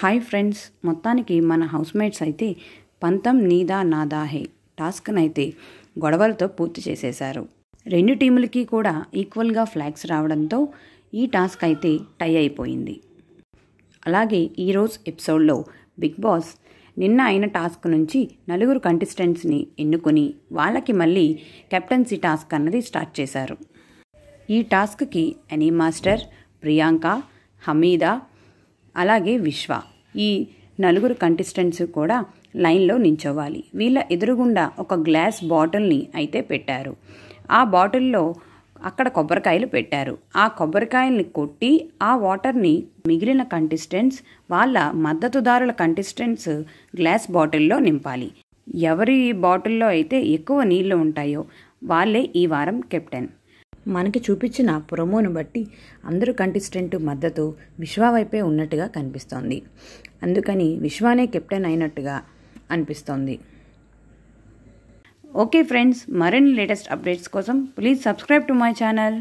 hi friends మొత్తానికి మన housemates అయితే పంతం నీదా నాదా హే టాస్క్నైతే గొడవలతో పూర్తి చేసేశారు రెండు టీములకి కూడా ఈక్వల్గా ఫ్లాగ్స్ రావడంతో ఈ టాస్క్ అయితే టై అయిపోయింది అలాగే ఈరోజు ఎపిసోడ్లో బిగ్ బాస్ నిన్న అయిన టాస్క్ నుంచి నలుగురు కంటెస్టెంట్స్ని ఎన్నుకొని వాళ్ళకి మళ్ళీ కెప్టెన్సీ టాస్క్ అన్నది స్టార్ట్ చేశారు ఈ టాస్క్కి అనీ మాస్టర్ ప్రియాంక హమీదా అలాగే విశ్వ ఈ నలుగురు కంటెస్టెంట్స్ కూడా లైన్లో నించోవాలి వీళ్ళ ఎదురుగుండా ఒక గ్లాస్ బాటిల్ని అయితే పెట్టారు ఆ బాటిల్లో అక్కడ కొబ్బరికాయలు పెట్టారు ఆ కొబ్బరికాయల్ని కొట్టి ఆ వాటర్ని మిగిలిన కంటెస్టెంట్స్ వాళ్ళ మద్దతుదారుల కంటెస్టెంట్స్ గ్లాస్ బాటిల్లో నింపాలి ఎవరి బాటిల్లో అయితే ఎక్కువ నీళ్లు ఉంటాయో వాళ్ళే ఈ వారం కెప్టెన్ మనకి చూపించిన ప్రొమోను బట్టి అందరూ కంటిస్టెంట్ మద్దతు విశ్వా వైపే ఉన్నట్టుగా కనిపిస్తోంది అందుకని విశ్వానే కెప్టెన్ అయినట్టుగా అనిపిస్తోంది ఓకే ఫ్రెండ్స్ మరిన్ని లేటెస్ట్ అప్డేట్స్ కోసం please subscribe to my channel